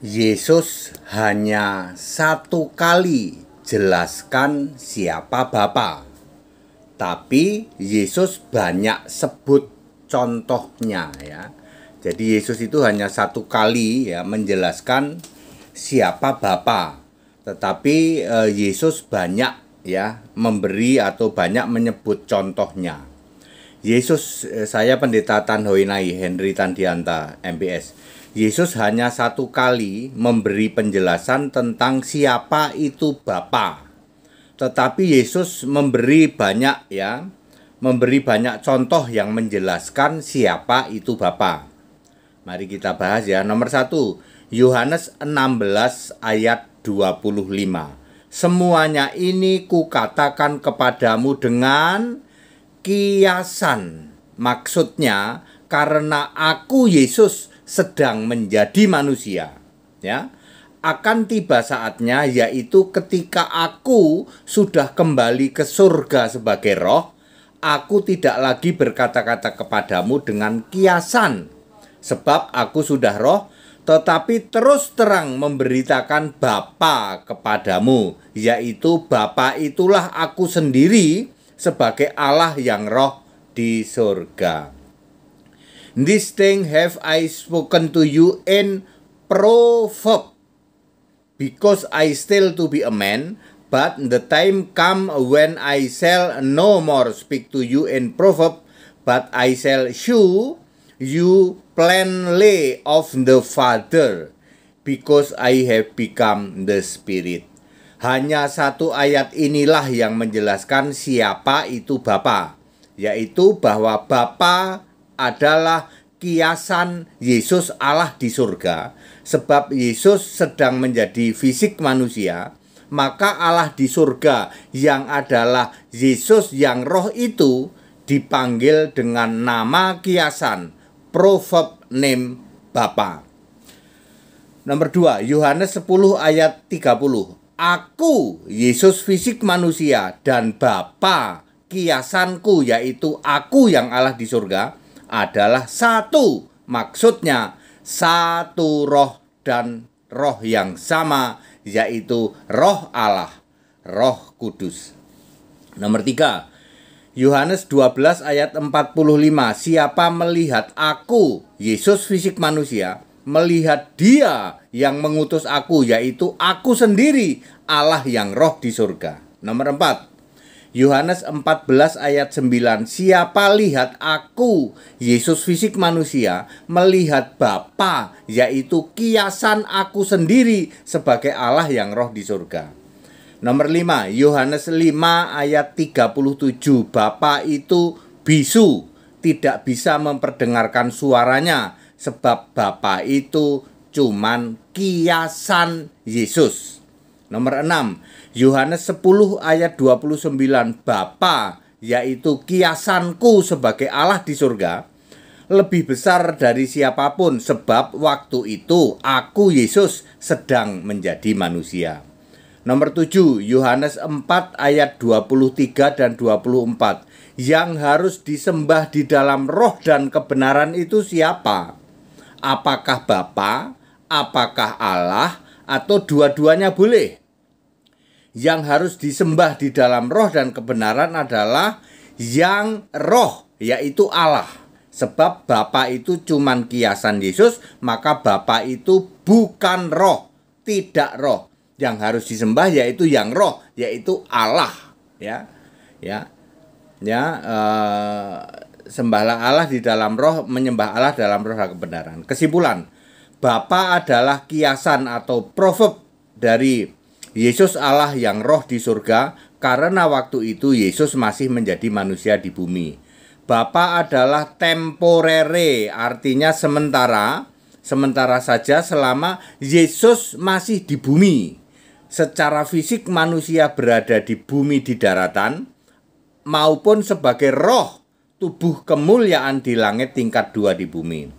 Yesus hanya satu kali jelaskan siapa Bapa. Tapi Yesus banyak sebut contohnya ya. Jadi Yesus itu hanya satu kali ya menjelaskan siapa Bapa. Tetapi e, Yesus banyak ya memberi atau banyak menyebut contohnya. Yesus eh, saya pendeta Tanhoinai Henry Tandianta MBS. Yesus hanya satu kali memberi penjelasan tentang siapa itu Bapa. Tetapi Yesus memberi banyak ya, memberi banyak contoh yang menjelaskan siapa itu Bapa. Mari kita bahas ya. Nomor satu, Yohanes 16 ayat 25. Semuanya ini kukatakan kepadamu dengan kiasan. Maksudnya, karena aku Yesus sedang menjadi manusia, ya. Akan tiba saatnya yaitu ketika aku sudah kembali ke surga sebagai roh, aku tidak lagi berkata-kata kepadamu dengan kiasan sebab aku sudah roh tetapi terus terang memberitakan Bapa kepadamu yaitu Bapa itulah aku sendiri sebagai Allah yang roh di surga. This thing have I spoken to you in proverb. Because I still to be a man, but the time come when I shall no more speak to you in proverb, but I shall show you plainly of the Father, because I have become the Spirit. Hanya satu ayat inilah yang menjelaskan siapa itu Bapa, yaitu bahwa Bapa adalah kiasan Yesus Allah di surga, sebab Yesus sedang menjadi fisik manusia, maka Allah di surga yang adalah Yesus yang roh itu dipanggil dengan nama kiasan, proverb name Bapa. Nomor 2, Yohanes 10 ayat 30. Aku, Yesus fisik manusia dan Bapa kiasanku yaitu aku yang Allah di surga adalah satu. Maksudnya satu roh dan roh yang sama yaitu roh Allah, roh kudus. Nomor tiga, Yohanes 12 ayat 45 Siapa melihat aku, Yesus fisik manusia Melihat dia yang mengutus aku yaitu aku sendiri Allah yang roh di surga Nomor empat Yohanes 14 ayat 9 Siapa lihat aku Yesus fisik manusia melihat Bapa yaitu kiasan aku sendiri sebagai Allah yang roh di surga Nomor 5 Yohanes 5 ayat 37 Bapa itu bisu tidak bisa memperdengarkan suaranya sebab Bapa itu cuman kiasan Yesus Nomor 6, Yohanes 10 ayat 29, Bapa yaitu kiasanku sebagai Allah di surga lebih besar dari siapapun sebab waktu itu aku Yesus sedang menjadi manusia. Nomor 7, Yohanes 4 ayat 23 dan 24. Yang harus disembah di dalam roh dan kebenaran itu siapa? Apakah Bapa, apakah Allah, atau dua-duanya boleh? yang harus disembah di dalam roh dan kebenaran adalah yang roh, yaitu Allah. Sebab Bapa itu cuman kiasan Yesus, maka Bapa itu bukan roh, tidak roh. Yang harus disembah yaitu yang roh, yaitu Allah, ya. Ya. Ya, Uh, sembahlah Allah di dalam roh, menyembah Allah dalam roh dan kebenaran. Kesimpulan, Bapa adalah kiasan atau proverb dari Yesus Allah yang roh di surga karena waktu itu Yesus masih menjadi manusia di bumi. Bapa adalah temporere, artinya sementara, sementara saja selama Yesus masih di bumi. Secara fisik manusia berada di bumi di daratan maupun sebagai roh tubuh kemuliaan di langit tingkat dua di bumi.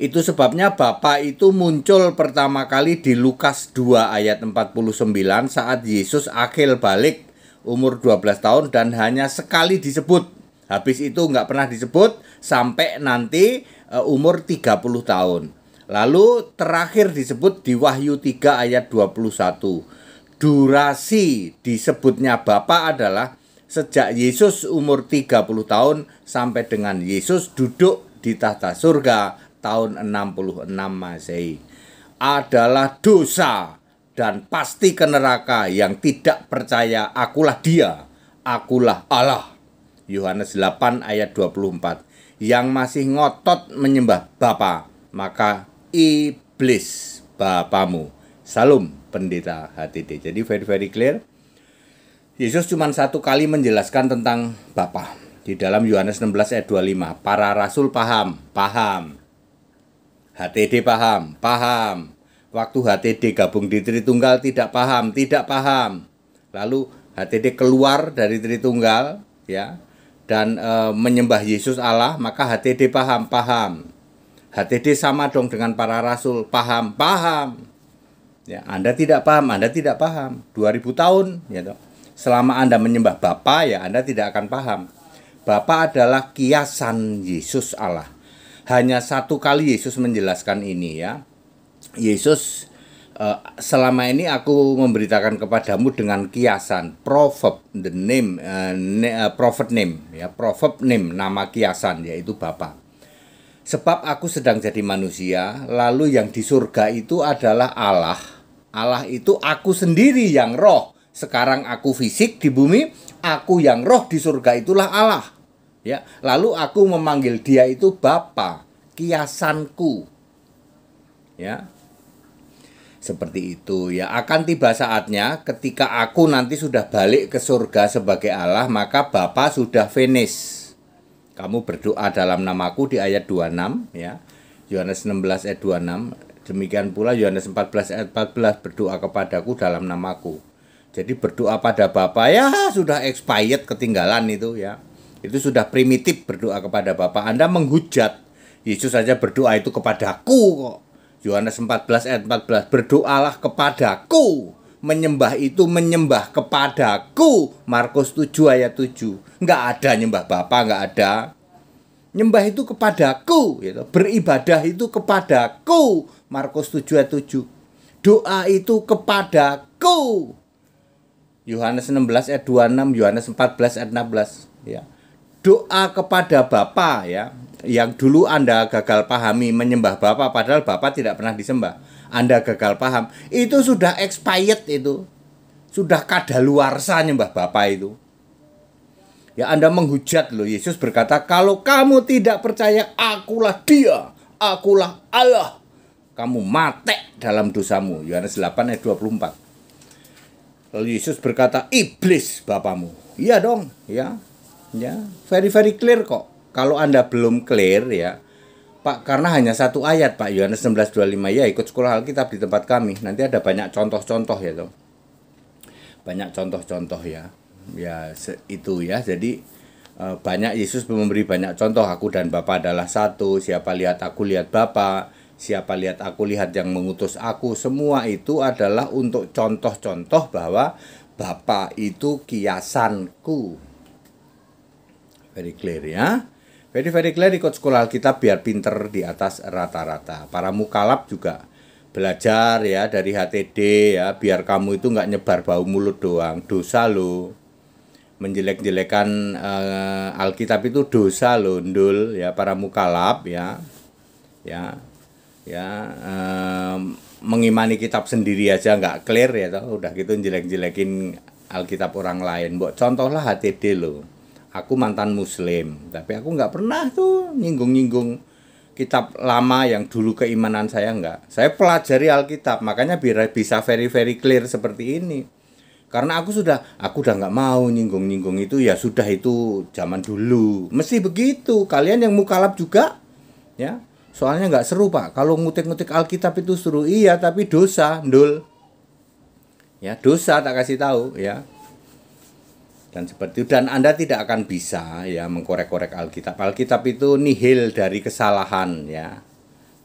Itu sebabnya Bapa itu muncul pertama kali di Lukas 2 ayat 49 saat Yesus akil balik umur 12 tahun dan hanya sekali disebut. Habis itu nggak pernah disebut sampai nanti e, umur 30 tahun. Lalu terakhir disebut di Wahyu 3 ayat 21. Durasi disebutnya Bapa adalah sejak Yesus umur 30 tahun sampai dengan Yesus duduk di tahta surga tahun 66 Masehi adalah dosa dan pasti ke neraka yang tidak percaya akulah dia, akulah Allah. Yohanes 8 ayat 24 yang masih ngotot menyembah Bapa, maka iblis bapamu. Salum pendeta HTD. Jadi very very clear. Yesus cuma satu kali menjelaskan tentang Bapa. Di dalam Yohanes 16 ayat 25, para rasul paham, paham. HTD paham, paham. Waktu HTD gabung di Tritunggal tidak paham, tidak paham. Lalu HTD keluar dari Tritunggal, ya, dan e, menyembah Yesus Allah, maka HTD paham, paham. HTD sama dong dengan para rasul, paham, paham. Ya, Anda tidak paham, Anda tidak paham. 2000 tahun, ya toh. Selama Anda menyembah Bapa, ya Anda tidak akan paham. Bapa adalah kiasan Yesus Allah hanya satu kali Yesus menjelaskan ini ya. Yesus eh, selama ini aku memberitakan kepadamu dengan kiasan proverb the name uh, ne, eh, name ya proverb name nama kiasan yaitu Bapa. Sebab aku sedang jadi manusia, lalu yang di surga itu adalah Allah. Allah itu aku sendiri yang roh. Sekarang aku fisik di bumi, aku yang roh di surga itulah Allah. Ya, lalu aku memanggil dia itu Bapa, kiasanku. Ya. Seperti itu ya, akan tiba saatnya ketika aku nanti sudah balik ke surga sebagai Allah, maka Bapa sudah finish. Kamu berdoa dalam namaku di ayat 26 ya. Yohanes 16 ayat 26. Demikian pula Yohanes 14 ayat 14 berdoa kepadaku dalam namaku. Jadi berdoa pada Bapa ya sudah expired ketinggalan itu ya itu sudah primitif berdoa kepada Bapa. Anda menghujat. Yesus saja berdoa itu kepadaku kok. Yohanes 14 ayat 14 berdoalah kepadaku menyembah itu menyembah kepadaku Markus 7 ayat 7 Enggak ada nyembah Bapa enggak ada nyembah itu kepadaku gitu. beribadah itu kepadaku Markus 7 ayat 7 doa itu kepadaku Yohanes 16 ayat 26 Yohanes 14 ayat 16 ya doa kepada Bapa ya yang dulu Anda gagal pahami menyembah Bapa padahal Bapa tidak pernah disembah. Anda gagal paham. Itu sudah expired itu. Sudah kadaluarsa nyembah Bapa itu. Ya Anda menghujat loh Yesus berkata kalau kamu tidak percaya akulah dia akulah Allah kamu mate dalam dosamu Yohanes 8 ayat 24 Lalu Yesus berkata iblis bapamu iya dong ya Ya, very very clear kok. Kalau Anda belum clear ya, Pak, karena hanya satu ayat Pak Yohanes 16:25 ya ikut sekolah Alkitab di tempat kami. Nanti ada banyak contoh-contoh ya, toh. Banyak contoh-contoh ya. Ya itu ya. Jadi eh, banyak Yesus memberi banyak contoh aku dan Bapa adalah satu siapa lihat aku lihat Bapa siapa lihat aku lihat yang mengutus aku semua itu adalah untuk contoh-contoh bahwa Bapa itu kiasanku very clear ya. Very very clear ikut sekolah kita biar pinter di atas rata-rata. Para mukalap juga belajar ya dari HTD ya biar kamu itu nggak nyebar bau mulut doang dosa lo menjelek-jelekan eh, Alkitab itu dosa lo ndul ya para mukalap ya ya ya eh, mengimani kitab sendiri aja nggak clear ya toh udah gitu jelek-jelekin Alkitab orang lain buat contohlah HTD lo aku mantan muslim tapi aku nggak pernah tuh nyinggung-nyinggung kitab lama yang dulu keimanan saya nggak saya pelajari Alkitab makanya biar bisa very very clear seperti ini karena aku sudah aku udah nggak mau nyinggung-nyinggung itu ya sudah itu zaman dulu mesti begitu kalian yang mukalap juga ya soalnya nggak seru pak kalau ngutik-ngutik Alkitab itu seru iya tapi dosa ndul ya dosa tak kasih tahu ya dan seperti itu dan Anda tidak akan bisa ya mengkorek-korek Alkitab. Alkitab itu nihil dari kesalahan ya.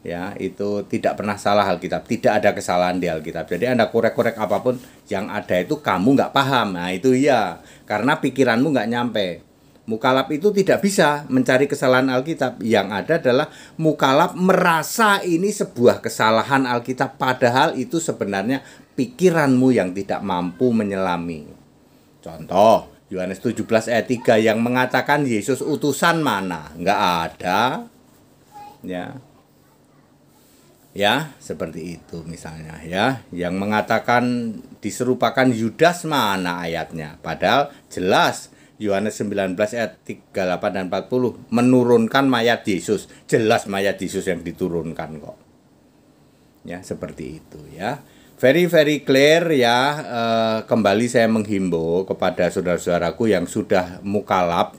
Ya, itu tidak pernah salah Alkitab, tidak ada kesalahan di Alkitab. Jadi Anda korek-korek apapun yang ada itu kamu nggak paham. Nah, itu iya, karena pikiranmu nggak nyampe. Mukalap itu tidak bisa mencari kesalahan Alkitab. Yang ada adalah mukalap merasa ini sebuah kesalahan Alkitab padahal itu sebenarnya pikiranmu yang tidak mampu menyelami. Contoh, Yohanes 17 ayat 3 yang mengatakan Yesus utusan mana? Enggak ada. Ya. Ya, seperti itu misalnya ya, yang mengatakan diserupakan Yudas mana ayatnya? Padahal jelas Yohanes 19 ayat 38 dan 40 menurunkan mayat Yesus. Jelas mayat Yesus yang diturunkan kok. Ya, seperti itu ya very very clear ya uh, kembali saya menghimbau kepada saudara-saudaraku yang sudah mukalap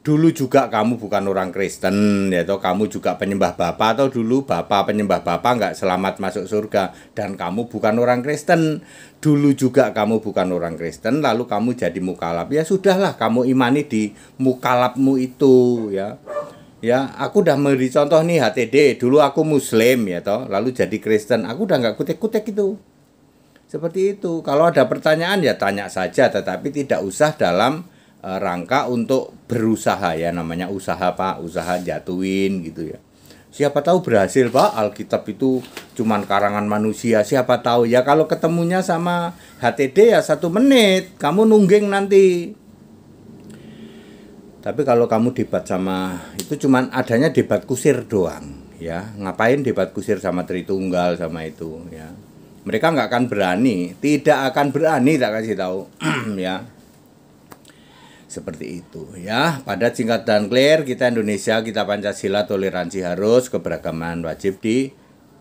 dulu juga kamu bukan orang Kristen yaitu kamu juga penyembah Bapa atau dulu Bapa penyembah Bapa nggak selamat masuk surga dan kamu bukan orang Kristen dulu juga kamu bukan orang Kristen lalu kamu jadi mukalap ya sudahlah kamu imani di mukalapmu itu ya ya aku udah memberi contoh nih HTD dulu aku muslim ya toh lalu jadi Kristen aku udah nggak kutek-kutek itu seperti itu kalau ada pertanyaan ya tanya saja tetapi tidak usah dalam uh, rangka untuk berusaha ya namanya usaha Pak usaha jatuhin gitu ya siapa tahu berhasil Pak Alkitab itu cuman karangan manusia siapa tahu ya kalau ketemunya sama HTD ya satu menit kamu nungging nanti tapi kalau kamu debat sama itu cuman adanya debat kusir doang, ya. Ngapain debat kusir sama Tritunggal sama itu, ya. Mereka nggak akan berani, tidak akan berani tak kasih tahu, ya. Seperti itu ya. Pada singkat dan clear, kita Indonesia, kita Pancasila, toleransi harus, keberagaman wajib di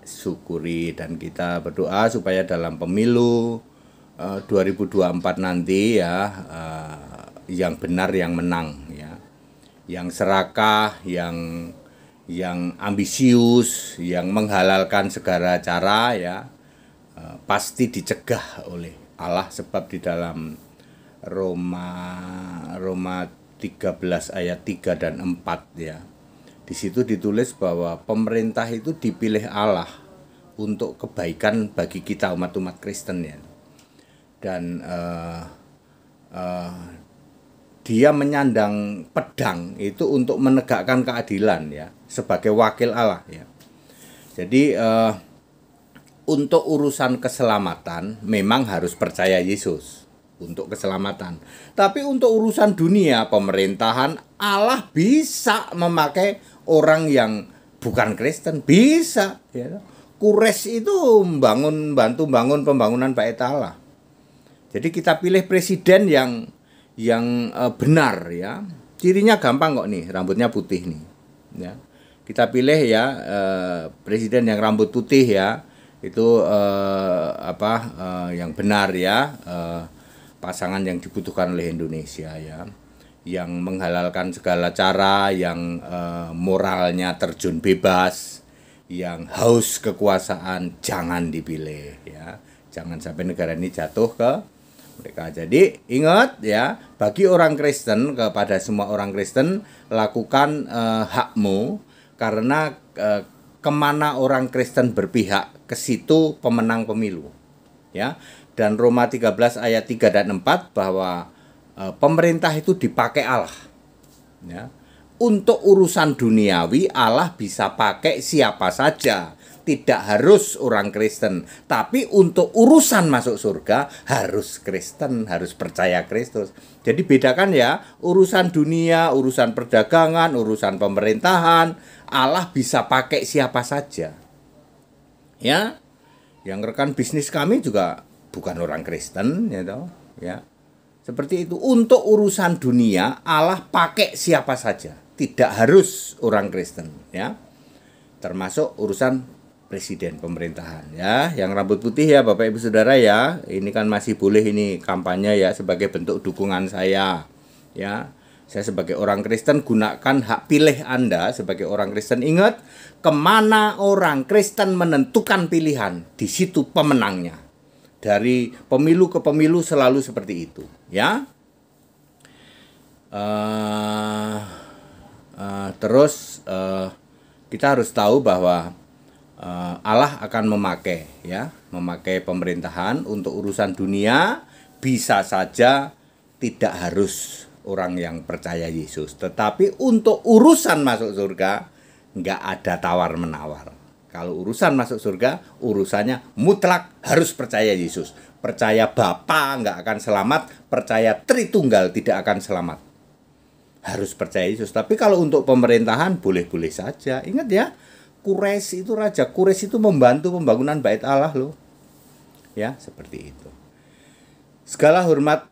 syukuri dan kita berdoa supaya dalam pemilu eh, uh, 2024 nanti ya uh, yang benar yang menang ya yang serakah, yang yang ambisius, yang menghalalkan segala cara ya eh, pasti dicegah oleh Allah sebab di dalam Roma Roma 13 ayat 3 dan 4 ya. Di situ ditulis bahwa pemerintah itu dipilih Allah untuk kebaikan bagi kita umat-umat Kristen ya. Dan uh, uh, dia menyandang pedang itu untuk menegakkan keadilan ya sebagai wakil Allah ya. Jadi eh, untuk urusan keselamatan memang harus percaya Yesus untuk keselamatan. Tapi untuk urusan dunia pemerintahan Allah bisa memakai orang yang bukan Kristen bisa ya. Kures itu membangun bantu bangun pembangunan bait Allah. Jadi kita pilih presiden yang yang uh, benar ya. Cirinya gampang kok nih, rambutnya putih nih. Ya. Kita pilih ya uh, presiden yang rambut putih ya. Itu uh, apa uh, yang benar ya. uh, pasangan yang dibutuhkan oleh Indonesia ya. Yang menghalalkan segala cara, yang uh, moralnya terjun bebas, yang haus kekuasaan jangan dipilih ya. Jangan sampai negara ini jatuh ke mereka. Jadi ingat ya, bagi orang Kristen kepada semua orang Kristen lakukan eh, hakmu karena eh, kemana orang Kristen berpihak ke situ pemenang pemilu. Ya. Dan Roma 13 ayat 3 dan 4 bahwa eh, pemerintah itu dipakai Allah. Ya. Untuk urusan duniawi Allah bisa pakai siapa saja tidak harus orang Kristen, tapi untuk urusan masuk surga harus Kristen, harus percaya Kristus. Jadi bedakan ya, urusan dunia, urusan perdagangan, urusan pemerintahan, Allah bisa pakai siapa saja. Ya. Yang rekan bisnis kami juga bukan orang Kristen, ya toh, ya. Seperti itu untuk urusan dunia Allah pakai siapa saja, tidak harus orang Kristen, ya termasuk urusan presiden pemerintahan ya yang rambut putih ya Bapak Ibu Saudara ya ini kan masih boleh ini kampanye ya sebagai bentuk dukungan saya ya saya sebagai orang Kristen gunakan hak pilih Anda sebagai orang Kristen ingat kemana orang Kristen menentukan pilihan di situ pemenangnya dari pemilu ke pemilu selalu seperti itu ya uh, uh, terus uh, kita harus tahu bahwa Eh, Allah akan memakai ya, memakai pemerintahan untuk urusan dunia bisa saja tidak harus orang yang percaya Yesus, tetapi untuk urusan masuk surga nggak ada tawar menawar. Kalau urusan masuk surga, urusannya mutlak harus percaya Yesus. Percaya Bapa nggak akan selamat, percaya Tritunggal tidak akan selamat. Harus percaya Yesus. Tapi kalau untuk pemerintahan boleh-boleh saja. Ingat ya, Kures itu raja kures itu membantu pembangunan bait Allah loh. Ya, seperti itu. Segala hormat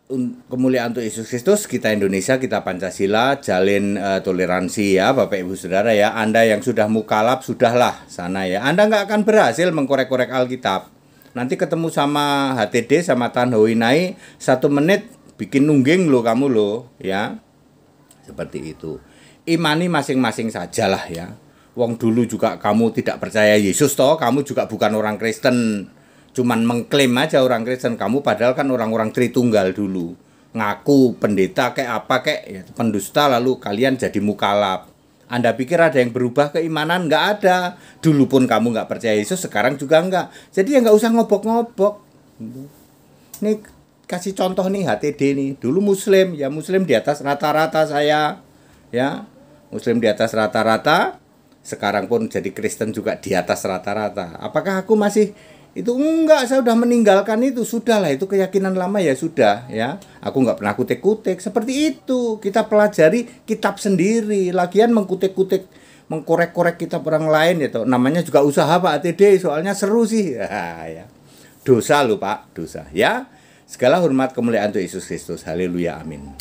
kemuliaan untuk Yesus Kristus, kita Indonesia, kita Pancasila, jalin uh, toleransi ya Bapak Ibu Saudara ya. Anda yang sudah mukalap, sudahlah sana ya. Anda nggak akan berhasil mengkorek-korek Alkitab. Nanti ketemu sama HTD, sama Tan Hoinai, satu menit bikin nungging lo kamu lo ya. Seperti itu. Imani masing-masing sajalah ya Wong dulu juga kamu tidak percaya Yesus toh, kamu juga bukan orang Kristen. Cuman mengklaim aja orang Kristen kamu padahal kan orang-orang Tritunggal dulu. Ngaku pendeta kayak apa kayak ya, pendusta lalu kalian jadi mukalap. Anda pikir ada yang berubah keimanan? Nggak ada. Dulu pun kamu nggak percaya Yesus, sekarang juga enggak. Jadi ya nggak usah ngobok-ngobok. Nih kasih contoh nih HTD nih. Dulu Muslim, ya Muslim di atas rata-rata saya. Ya, Muslim di atas rata-rata sekarang pun jadi Kristen juga di atas rata-rata. Apakah aku masih itu enggak saya sudah meninggalkan itu sudahlah itu keyakinan lama ya sudah ya aku nggak pernah kutik-kutik seperti itu kita pelajari kitab sendiri lagian mengkutik-kutik mengkorek-korek kitab orang lain itu ya namanya juga usaha Pak ATD soalnya seru sih ya, ya, dosa lu Pak dosa ya segala hormat kemuliaan untuk Yesus Kristus haleluya amin